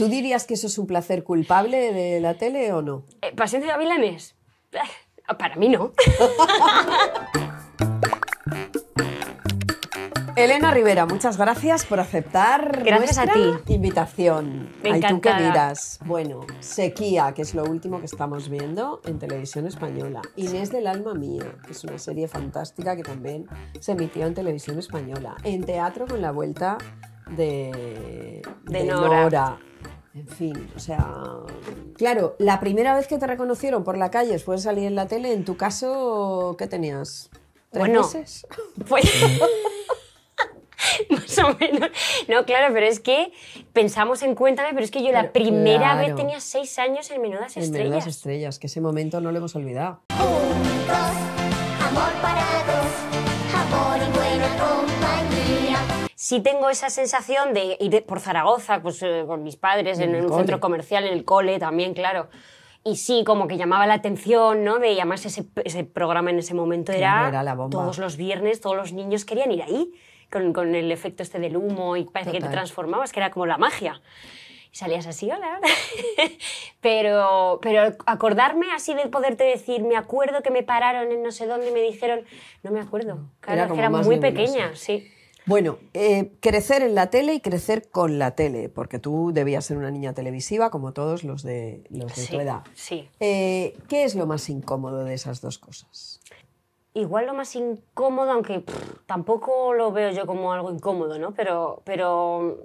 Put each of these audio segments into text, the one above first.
¿Tú dirías que eso es un placer culpable de la tele o no? Eh, Paciencia, de Avilanes. Eh, para mí no. Elena Rivera, muchas gracias por aceptar gracias nuestra invitación. Me Ay, Bueno, Sequía, que es lo último que estamos viendo en televisión española. Inés del alma mía, que es una serie fantástica que también se emitió en televisión española. En teatro con la vuelta de, de, de Nora en fin, o sea... Claro, la primera vez que te reconocieron por la calle después de salir en la tele, en tu caso, ¿qué tenías? ¿Tres meses? Pues, más o menos. No, claro, pero es que pensamos en Cuéntame, pero es que yo la primera vez tenía seis años en Menudas en Estrellas. Menudas Estrellas, que ese momento no lo hemos olvidado. amor para amor y sí tengo esa sensación de ir por Zaragoza pues, eh, con mis padres en, un centro comercial, en el cole también, claro. Y sí, como que llamaba la atención, ¿no? De además ese, programa en ese momento era, era la bomba. todos los viernes, todos los niños querían ir ahí, con, el efecto este del humo y parece que te transformabas, que era como la magia. Y salías así, hola. pero, pero acordarme así de poderte decir, me acuerdo que me pararon en no sé dónde y me dijeron, no me acuerdo. Claro, era, que era muy pequeña, sí. Bueno, eh, crecer en la tele y crecer con la tele, porque tú debías ser una niña televisiva como todos los de, los tu edad. Sí. Eh, ¿Qué es lo más incómodo de esas dos cosas? Igual lo más incómodo, aunque tampoco lo veo yo como algo incómodo, ¿no? Pero, pero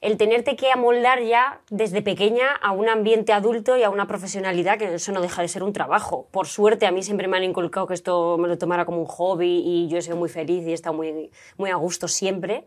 el tenerte que amoldar ya desde pequeña a un ambiente adulto y a una profesionalidad que eso no deja de ser un trabajo. Por suerte a mí siempre me han inculcado que esto me lo tomara como un hobby y yo he sido muy feliz y he estado muy, muy a gusto siempre.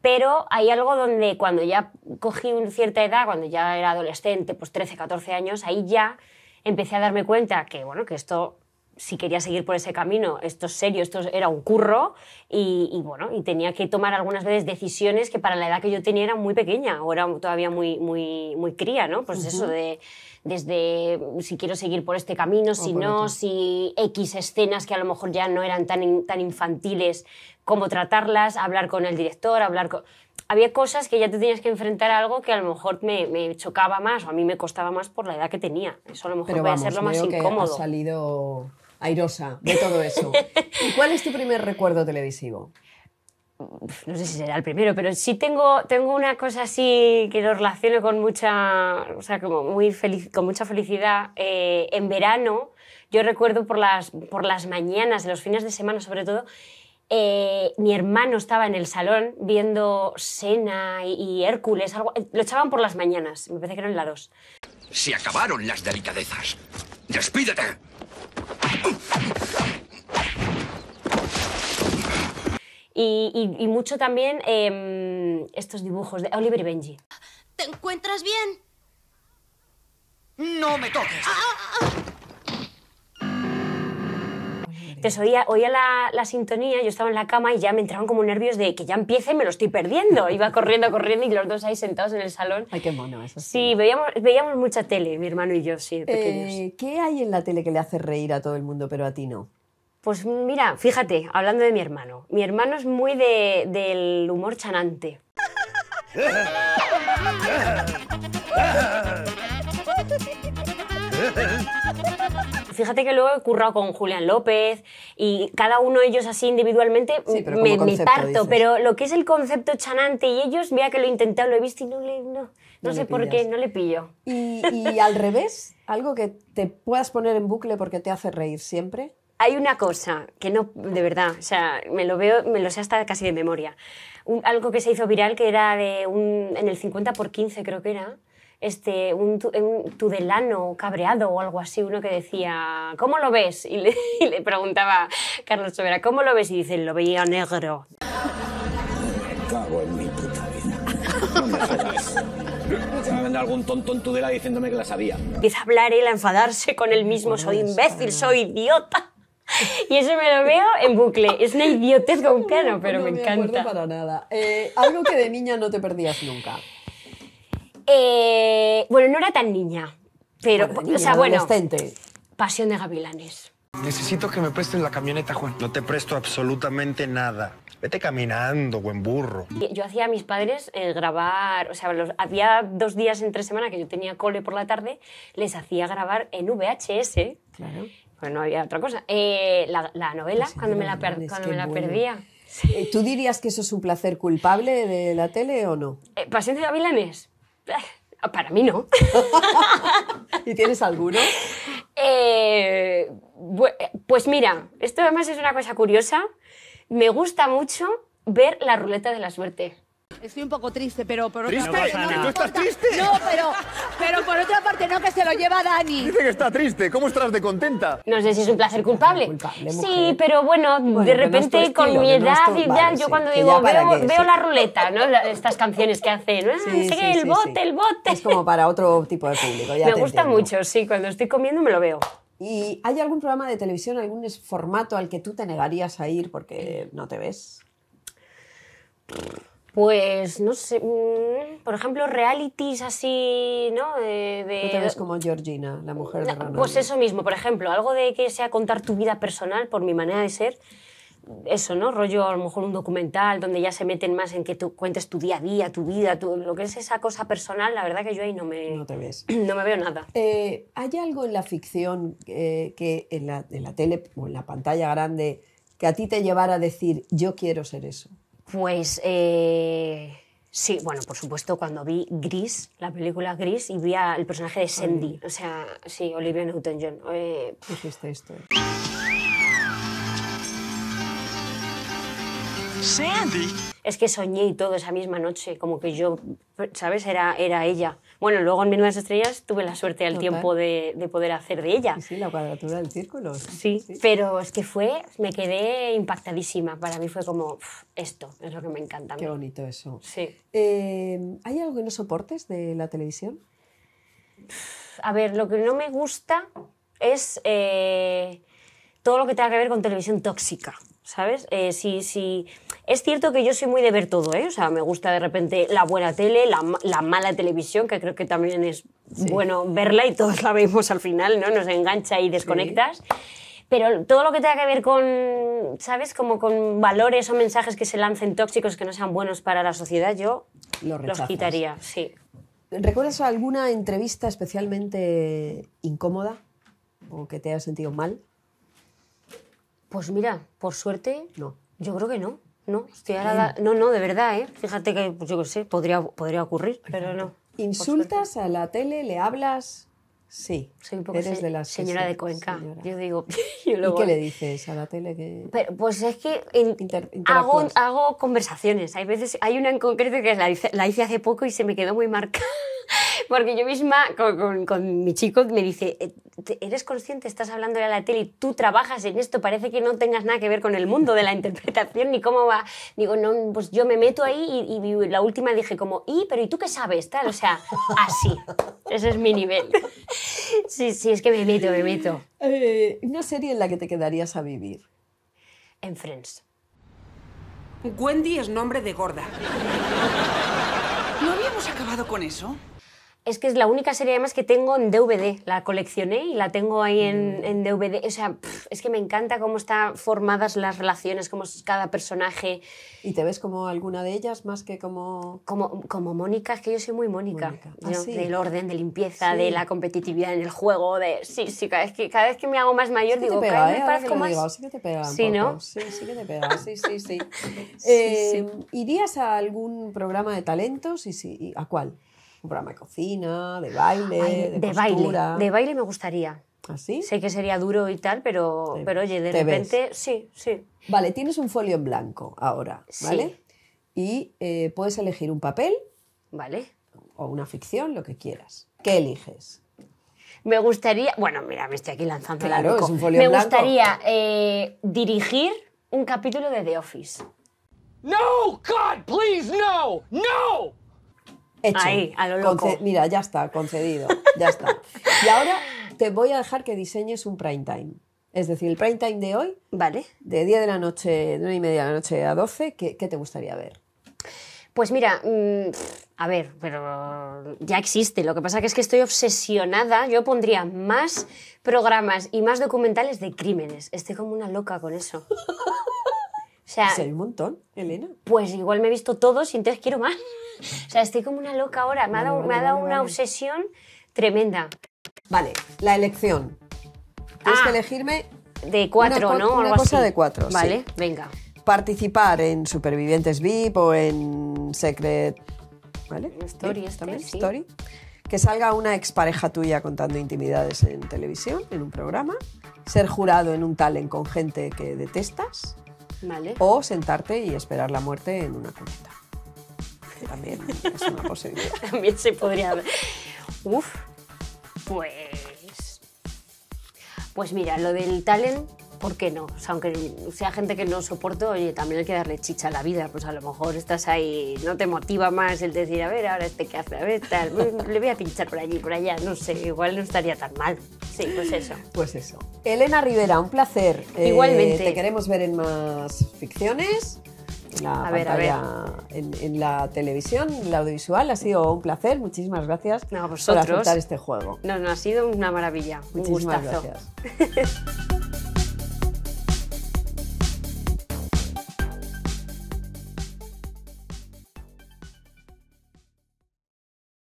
Pero hay algo donde cuando ya cogí una cierta edad, cuando ya era adolescente, pues 13, 14 años, ahí ya empecé a darme cuenta que, bueno, que esto si quería seguir por ese camino, esto es serio, esto era un curro y, bueno, y tenía que tomar algunas veces decisiones que para la edad que yo tenía era muy pequeña o era todavía muy, muy, muy cría, ¿no? Pues eso de desde si quiero seguir por este camino, si no, si X escenas que a lo mejor ya no eran tan, tan infantiles, cómo tratarlas, hablar con el director, hablar con... Había cosas que ya te tenías que enfrentar a algo que a lo mejor me, me chocaba más o a mí me costaba más por la edad que tenía. Eso a lo mejor va a ser lo más incómodo. Que ha salido airosa de todo eso. ¿Y cuál es tu primer recuerdo televisivo? no sé si será el primero, pero sí tengo, tengo una cosa así que lo relaciono con mucha, o sea, como muy feliz, con mucha felicidad. Eh, en verano, yo recuerdo por las, por las mañanas, de los fines de semana sobre todo, eh, mi hermano estaba en el salón viendo Sena y, Hércules, eh, lo echaban por las mañanas, me parece que eran las dos. Se acabaron las delicadezas. ¡Despídete! Y, mucho también em, estos dibujos de Oliver Benji. ¿Te encuentras bien? No me toques. Ah, ah, ah. Entonces oía, oía la, sintonía, yo estaba en la cama y ya me entraban como nervios de que ya empiece y me lo estoy perdiendo. Iba corriendo, corriendo y los dos ahí sentados en el salón. Ay, qué mono eso. Sí, veíamos, veíamos mucha tele, mi hermano y yo, sí, pequeños. Eh, ¿Qué hay en la tele que le hace reír a todo el mundo, pero a ti no? Pues mira, fíjate, hablando de mi hermano. Mi hermano es muy del humor chanante. Fíjate que luego he currado con Julián López y cada uno de ellos así individualmente me, parto, pero lo que es el concepto chanante y ellos, vea que lo he intentado, lo he visto y no le, no, sé por qué, no le pillo. ¿Y, al revés, algo que te puedas poner en bucle porque te hace reír siempre. Hay una cosa que no, de verdad, o sea, me lo veo, me lo sé hasta casi de memoria. algo que se hizo viral que era de un, en el 50 por 15 creo que era, este, un, tudelano cabreado o algo así, uno que decía, ¿cómo lo ves? Y le, preguntaba Carlos Sobera, ¿cómo lo ves? Y dice, lo veía negro. Cago en mi puta vida. algún diciéndome que la sabía. Empieza a hablar él, a enfadarse con él mismo, soy imbécil, soy idiota. Y eso me lo veo en bucle. Es una idiotez con piano, pero me, encanta. No para nada. Eh, algo que de niña no te perdías nunca. Eh, bueno, no era tan niña, pero, bueno, o sea, bueno, Pasión de Gavilanes. Necesito que me presten la camioneta, Juan. No te presto absolutamente nada. Vete caminando, buen burro. Yo hacía a mis padres eh, grabar, o sea, había dos días entre semana que yo tenía cole por la tarde, les hacía grabar en VHS, claro. pues no había otra cosa, eh, la, novela cuando, me la, perdía. ¿Tú dirías que eso es un placer culpable de la tele o no? Pasión de Gavilanes. Para mí no. ¿Y tienes alguno? Eh, pues mira, esto además es una cosa curiosa. Me gusta mucho ver la ruleta de la suerte. Estoy un poco triste, pero por otra parte... No, tú estás triste? No, pero, pero por otra parte no, que se lo lleva Dani. Dice que está triste. ¿Cómo estás de contenta? No sé si es un placer culpable. sí, pero bueno, de repente con mi edad y tal, yo cuando digo, veo, la ruleta, ¿no? Estas canciones que hacen, ¿no? el bote, el bote. Es como para otro tipo de público. Ya me gusta mucho, sí. Cuando estoy comiendo me lo veo. ¿Y hay algún programa de televisión, algún formato al que tú te negarías a ir porque no te ves? Pues no sé, mm, por ejemplo, realities así, ¿no? De, te ves como Georgina, la mujer de Ronaldo? Pues eso mismo, por ejemplo, algo de que sea contar tu vida personal por mi manera de ser. Eso, ¿no? Rollo, a lo mejor un documental donde ya se meten más en que tú cuentes tu día a día, tu vida, lo que es esa cosa personal, la verdad que yo ahí no me... No te ves. me veo nada. Eh, ¿Hay algo en la ficción eh, que en la, en la tele o en la pantalla grande que a ti te llevara a decir, yo quiero ser eso? Pues eh, sí, bueno, por supuesto, cuando vi Gris, la película Gris, y vi al personaje de Sandy, o sea, sí, Olivia Newton-John. Eh, Dijiste esto. Eh. Sandy es que soñé y todo esa misma noche, como que yo, ¿sabes? Era, era ella. Bueno, luego en las Estrellas tuve la suerte al tiempo de, de, poder hacer de ella. Sí, la cuadratura del círculo. Sí, pero es que fue, me quedé impactadísima. Para mí fue como, esto es lo que me encanta. Qué bonito eso. Sí. Eh, ¿Hay algo en los soportes de la televisión? A ver, lo que no me gusta es eh, todo lo que tenga que ver con televisión tóxica, ¿sabes? Sí, eh, sí... Es cierto que yo soy muy de ver todo, ¿eh? O sea, me gusta de repente la buena tele, la, mala televisión, que creo que también es bueno verla y todos la vemos al final, ¿no? Nos engancha y desconectas. Pero todo lo que tenga que ver con, ¿sabes? Como con valores o mensajes que se lancen tóxicos que no sean buenos para la sociedad, yo los quitaría, sí. ¿Recuerdas alguna entrevista especialmente incómoda o que te haya sentido mal? Pues mira, por suerte, no. Yo creo que no. No, no, de verdad, ¿eh? Fíjate que, pues yo qué sé, podría, podría ocurrir, pero no. ¿Insultas a la tele? ¿Le hablas? Sí. Soy un eres de señora de Cuenca. Yo digo. ¿Y qué le dices a la tele? Que... pues es que hago, conversaciones. Hay veces, hay una en concreto que la hice hace poco y se me quedó muy marcada. Porque yo misma con, mi chico me dice, eh, ¿eres consciente? Estás hablando de la tele y tú trabajas en esto, parece que no tengas nada que ver con el mundo de la interpretación ni cómo va. Digo, no, pues yo me meto ahí y, la última dije como, ¿y? Pero ¿y tú qué sabes? Tal, o sea, así. Ese es mi nivel. Sí, sí, es que me meto, me meto. Eh, ¿Una serie en la que te quedarías a vivir? En Friends. Wendy es nombre de gorda. ¿No habíamos acabado con eso? es que es la única serie además que tengo en DVD. La coleccioné y la tengo ahí en, DVD. Mm. O sea, es que me encanta cómo están formadas las relaciones, cómo es cada personaje. ¿Y te ves como alguna de ellas más que como...? Como, Mónica, es que yo soy muy Mónica. Ah, del orden, de limpieza, de la competitividad en el juego, de... Sí, sí, cada vez que, cada vez que me hago más mayor digo, ¿eh? me sí Sí, Sí, sí eh, ¿Irías a algún programa de talentos y, y a cuál? Un programa de cocina, de baile, de, baile. De baile me gustaría. ¿Así? ¿Ah, sé que sería duro y tal, pero, pero oye, de repente, sí, sí. Vale, tienes un folio en blanco ahora, ¿vale? Y eh, puedes elegir un papel. Vale. O una ficción, lo que quieras. ¿Qué eliges? Me gustaría, bueno, mira, me estoy aquí lanzando la es Me gustaría eh, dirigir un capítulo de The Office. No, God, please, no, no. Ahí, a lo loco. Mira, ya está, concedido. Ya está. y ahora te voy a dejar que diseñes un prime time. Es decir, el prime time de hoy, vale. de 10 de la noche, de una y media de la noche a 12, ¿qué, te gustaría ver? Pues mira, mm, a ver, pero ya existe. Lo que pasa que es que estoy obsesionada. Yo pondría más programas y más documentales de crímenes. Estoy como una loca con eso. O sea, es pues un montón, Elena. Pues igual me he visto todo, y entonces quiero más. O sea, estoy como una loca ahora. Me ha dado, una obsesión tremenda. Vale, la elección. Tienes ah. que elegirme. De cuatro, ¿no? Una cosa de cuatro. Vale, venga. Participar en Supervivientes VIP o en Secret. ¿Vale? Story este, también, Story. Que salga una expareja tuya contando intimidades en televisión, en un programa. Ser jurado en un talent con gente que detestas. Vale. O sentarte y esperar la muerte en una cuneta también es una posibilidad. también se podría haber. Uf, pues. Pues mira, lo del talent, ¿por qué no? O sea, aunque sea gente que no soporto, oye, también hay que darle chicha a la vida. Pues a lo mejor estás ahí, no te motiva más el decir, a ver, ahora este que hace, a ver, tal, le voy a pinchar por allí, por allá, no sé, igual no estaría tan mal. Sí, pues eso. Pues eso. Elena Rivera, un placer. Eh, Igualmente. te queremos ver en más ficciones. En, la televisión, en la audiovisual. Ha sido un placer. Muchísimas gracias por aceptar este juego. No, no, ha sido una maravilla. Muchísimas gracias.